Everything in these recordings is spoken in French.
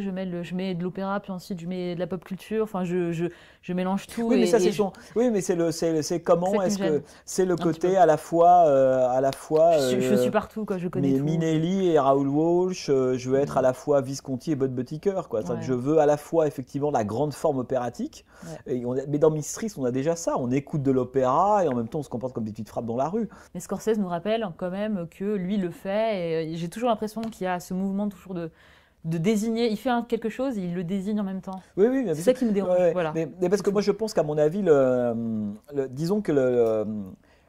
je mets, de l'opéra, puis ensuite je mets de la pop culture, enfin je, je, mélange tout. Oui, mais ça c'est Oui, mais c'est comment est-ce que c'est le côté à la fois, euh, à la fois. je, euh, suis partout, quoi, je connais mais tout. Minelli et Raoul Walsh, euh, je veux être à la fois Visconti et Bud Butiker quoi. Je veux à la fois effectivement la grande forme opératique. Et on mais dans Mistris, on a déjà ça. On écoute de l'opéra et en même temps on se comporte comme des petites frappes dans la rue. Mais Scorsese nous rappelle quand même que lui le fait. Et j'ai toujours l'impression qu'il y a ce mouvement toujours de de désigner, il fait quelque chose, il le désigne en même temps. Oui, oui, c'est ça qui me dérange. voilà. mais, parce que moi, je pense qu'à mon avis, le, disons que le,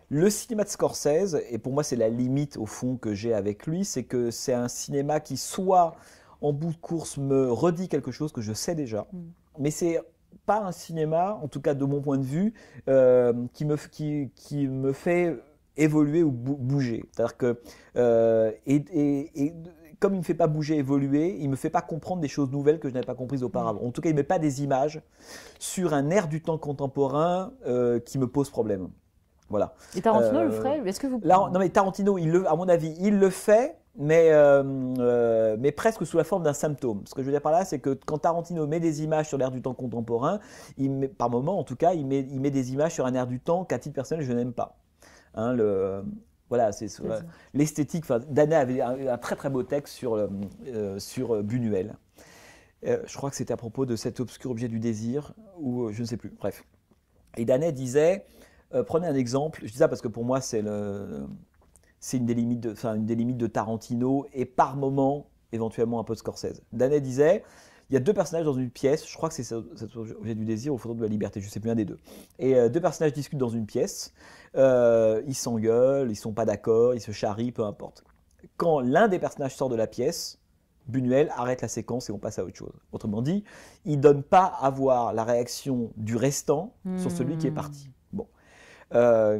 le, cinéma de Scorsese, et pour moi, c'est la limite au fond que j'ai avec lui, c'est que c'est un cinéma qui, soit en bout de course, me redit quelque chose que je sais déjà, mm. mais c'est pas un cinéma, en tout cas de mon point de vue, euh, qui, me, qui, me fait évoluer ou bouger. C'est-à-dire que. Euh, comme il ne me fait pas bouger, évoluer, il ne me fait pas comprendre des choses nouvelles que je n'avais pas comprises auparavant. En tout cas, il ne met pas des images sur un air du temps contemporain euh, qui me pose problème. Voilà. Et Tarantino le euh, ferait Est-ce que vous Non, mais Tarantino, à mon avis, il le fait, mais, euh, mais presque sous la forme d'un symptôme. Ce que je veux dire par là, c'est que quand Tarantino met des images sur l'air du temps contemporain, par moment, en tout cas, il met, il met des images sur un air du temps qu'à titre personnel, je n'aime pas. Hein, voilà, c'est euh, l'esthétique. Danet avait un, très très beau texte sur, euh, euh sur euh, Bunuel. je crois que c'était à propos de cet obscur objet du désir, ou je ne sais plus, bref. Et Danet disait, prenez un exemple, je dis ça parce que pour moi c'est une, des limites de, une des limites de Tarantino et par moment éventuellement un peu de Scorsese. Danet disait, il y a deux personnages dans une pièce, je crois que c'est cet objet du désir ou fondement de la liberté, je ne sais plus un des deux. Et euh, deux personnages discutent dans une pièce, euh, ils s'engueulent, ils ne sont pas d'accord, ils se charrient, peu importe. Quand l'un des personnages sort de la pièce, Bunuel arrête la séquence et on passe à autre chose. Autrement dit, il ne donne pas à voir la réaction du restant sur celui qui est parti. Hmm. Bon. Euh,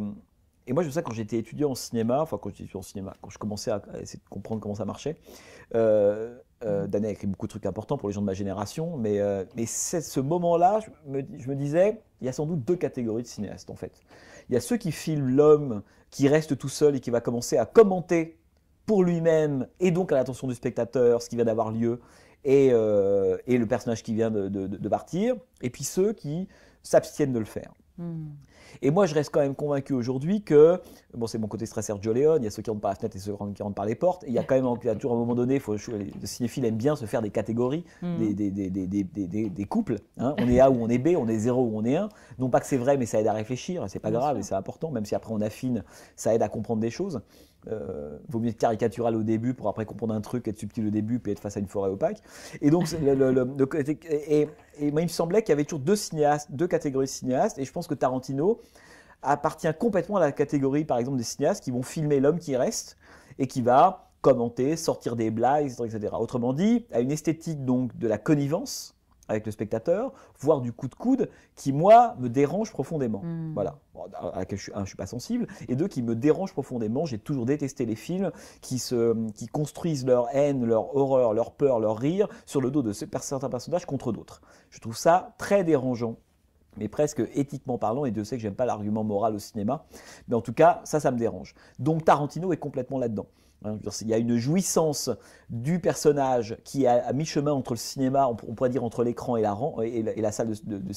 et moi, je sais, quand j'étais étudiant en cinéma, enfin, quand j'étais étudiant en cinéma, quand je commençais à essayer de comprendre comment ça marchait, euh, a écrit beaucoup de trucs importants pour les gens de ma génération, mais, euh, ce moment-là, je me, disais, il y a sans doute deux catégories de cinéastes en fait. Il y a ceux qui filment l'homme qui reste tout seul et qui va commencer à commenter pour lui-même et donc à l'attention du spectateur ce qui vient d'avoir lieu et, euh, le personnage qui vient de partir, et puis ceux qui s'abstiennent de le faire. Hmm. Et moi, je reste quand même convaincu aujourd'hui que, bon, c'est mon côté stress Sergio Leone, il y a ceux qui rentrent par la fenêtre et ceux qui rentrent par les portes. il y a quand même, il y a toujours un moment donné, faut, le cinéphile aime bien se faire des catégories, hmm. des, couples. Hein. On est A ou on est B, on est 0 ou on est 1. Non pas que c'est vrai, mais ça aide à réfléchir, c'est pas grave et c'est important, même si après on affine, ça aide à comprendre des choses euh, vaut mieux être caricatural au début pour après comprendre un truc, être subtil au début, puis être face à une forêt opaque. Et donc, et, moi, il me semblait qu'il y avait toujours deux cinéastes, deux catégories de cinéastes, et je pense que Tarantino appartient complètement à la catégorie, par exemple, des cinéastes qui vont filmer l'homme qui reste et qui va commenter, sortir des blagues, etc. Autrement dit, à une esthétique donc de la connivence, avec le spectateur, voire du coup de coude, qui, moi, me dérange profondément. Hmm. Voilà. À je suis, je suis pas sensible, et deux, qui me dérange profondément. J'ai toujours détesté les films qui, se, qui construisent leur haine, leur horreur, leur peur, leur rire sur le dos de certains personnages contre d'autres. Je trouve ça très dérangeant mais presque éthiquement parlant, et Dieu sait que j'aime pas l'argument moral au cinéma, mais en tout cas, ça, ça me dérange. Donc Tarantino est complètement là-dedans. Hein, il y a une jouissance du personnage qui est à, mi-chemin entre le cinéma, on, pourrait dire entre l'écran et la, et la, salle de, de, de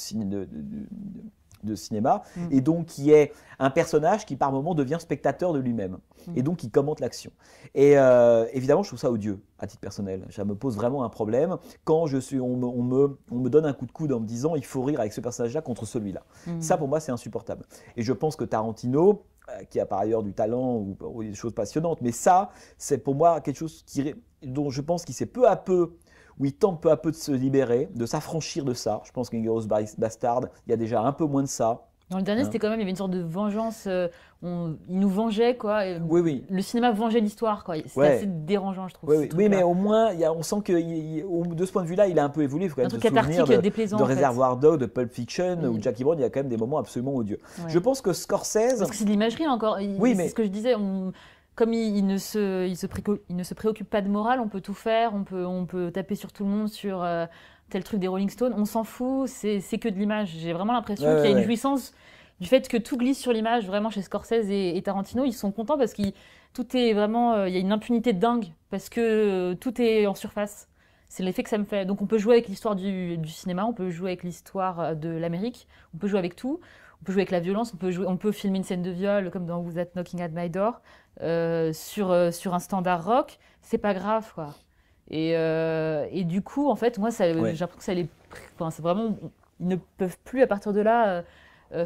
de cinéma, mm. et donc qui est un personnage qui par moment devient spectateur de lui-même, mm. et donc qui commente l'action. Et euh, évidemment, je trouve ça odieux, à titre personnel. Ça me pose vraiment un problème quand je suis, on, me, donne un coup de coude en me disant il faut rire avec ce personnage-là contre celui-là. Mm. Ça, pour moi, c'est insupportable. Et je pense que Tarantino, euh, qui a par ailleurs du talent ou, des choses passionnantes, mais ça, c'est pour moi quelque chose qui, dont je pense qu'il s'est peu à peu où il tente peu à peu de se libérer, de s'affranchir de ça. Je pense qu'Ingeros Bastard, il y a déjà un peu moins de ça. Dans le dernier, hein. c'était quand même, il y avait une sorte de vengeance. Euh, il nous vengeait, quoi. oui, oui. Le cinéma vengeait l'histoire, quoi. C'était assez dérangeant, je trouve. Oui, mais au moins, on sent que de ce point de vue-là, il a un peu évolué. Il faut quand un même de, De Réservoir d'eau de Pulp Fiction, ou Jackie Brown, il y a quand même des moments absolument odieux. Je pense que Scorsese. Parce que c'est de l'imagerie, encore. Oui, mais. ce que je disais. On comme il, ne se, il, ne se, préoccupe pas de morale, on peut tout faire, on peut, on peut taper sur tout le monde, sur euh, tel truc des Rolling Stones, on s'en fout, c'est que de l'image. J'ai vraiment l'impression qu'il y a une jouissance du fait que tout glisse sur l'image, vraiment chez Scorsese et, Tarantino, ils sont contents parce qu'il tout est vraiment, euh, il y a une impunité dingue parce que euh, tout est en surface. C'est l'effet que ça me fait. Donc on peut jouer avec l'histoire du, cinéma, on peut jouer avec l'histoire de l'Amérique, on peut jouer avec tout on peut jouer avec la violence, on peut, jouer, on peut filmer une scène de viol comme dans Who's Knocking at My Door euh, sur, euh, sur un standard rock, c'est pas grave quoi. Et, euh, du coup, en fait, moi, j'ai l'impression que ça les. c'est vraiment. Ils ne peuvent plus, à partir de là,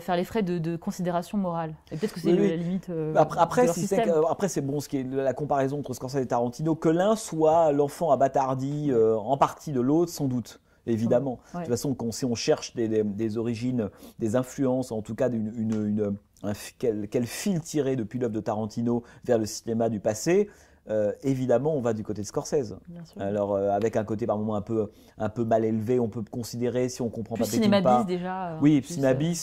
faire les frais de, considération morale. Et peut-être que c'est la limite. après, après, c'est bon, ce qui est la comparaison entre Scorsese et Tarantino, que l'un soit l'enfant abattardi en partie de l'autre, sans doute évidemment. De toute façon, si on cherche des, origines, des influences, en tout cas, d'une, quel, quel, fil tirer depuis l'œuvre de Tarantino vers le cinéma du passé, euh, évidemment, on va du côté de Scorsese. Alors, euh, avec un côté par moment un peu, un peu mal élevé, on peut considérer si on comprend pas Cinéma déjà. Euh, oui, plus,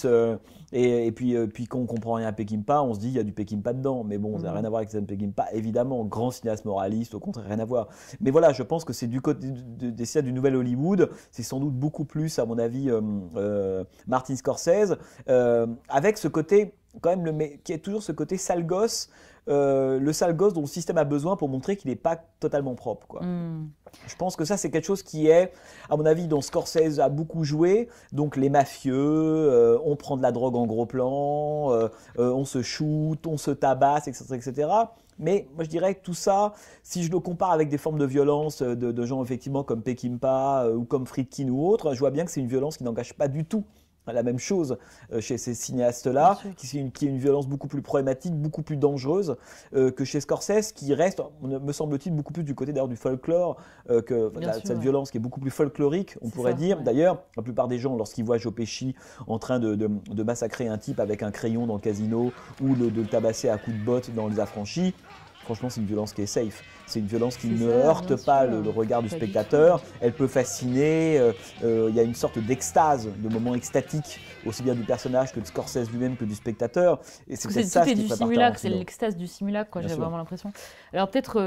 et, puis, puis quand on comprend rien à pas, on se dit il y a du pas dedans. Mais bon, ça n'a mm. rien à voir avec Peking pas Évidemment, grand cinéaste moraliste, au contraire, rien à voir. Mais voilà, je pense que c'est du côté de, des du Nouvel Hollywood. C'est sans doute beaucoup plus, à mon avis, Martin Scorsese. avec ce côté, quand même, le, qui est toujours ce côté sale gosse. Euh, le sale gosse dont le système a besoin pour montrer qu'il n'est pas totalement propre. Quoi. Hmm. Je pense que ça, c'est quelque chose qui est, à mon avis, dont Scorsese a beaucoup joué. Donc les mafieux, euh, on prend de la drogue en gros plan, euh, on se shoot, on se tabasse, etc., etc. Mais moi, je dirais que tout ça, si je le compare avec des formes de violence de, gens effectivement comme Pekimpa ou comme Friedkin ou autre, je vois bien que c'est une violence qui n'engage pas du tout la même chose euh, chez ces cinéastes-là, qui, est une, violence beaucoup plus problématique, beaucoup plus dangereuse euh, que chez Scorsese, qui reste, me semble-t-il, beaucoup plus du côté d'ailleurs du folklore, euh, que cette violence qui est beaucoup plus folklorique, on pourrait dire. D'ailleurs, la plupart des gens, lorsqu'ils voient Joe Pesci en train de, massacrer un type avec un crayon dans le casino ou de, de le tabasser à coups de botte dans les affranchis, franchement, c'est une violence qui est safe. C'est une violence qui ne heurte pas le, regard du spectateur. Elle peut fasciner. Euh, euh, il y a une sorte d'extase, de moment extatique, aussi bien du personnage que de Scorsese lui-même que du spectateur. Et c'est hein. l'extase du simulacre, quoi. J'ai vraiment l'impression. Alors peut-être. Euh,